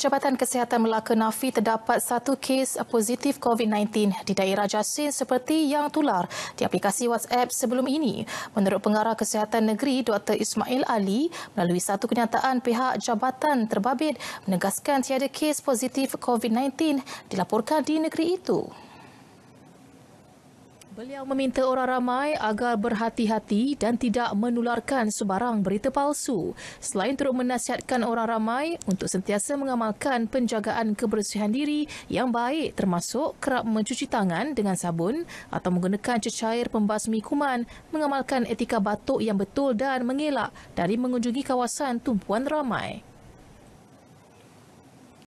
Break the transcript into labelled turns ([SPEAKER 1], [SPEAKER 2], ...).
[SPEAKER 1] Jabatan Kesihatan Melaka Nafi terdapat satu kes positif COVID-19 di daerah Jasin seperti yang tular di aplikasi WhatsApp sebelum ini. Menurut Pengarah Kesihatan Negeri Dr. Ismail Ali, melalui satu kenyataan pihak jabatan terbabit menegaskan tiada kes positif COVID-19 dilaporkan di negeri itu. Beliau meminta orang ramai agar berhati-hati dan tidak menularkan sebarang berita palsu. Selain turut menasihatkan orang ramai untuk sentiasa mengamalkan penjagaan kebersihan diri yang baik termasuk kerap mencuci tangan dengan sabun atau menggunakan cecair pembasmi kuman, mengamalkan etika batuk yang betul dan mengelak dari mengunjungi kawasan tumpuan ramai.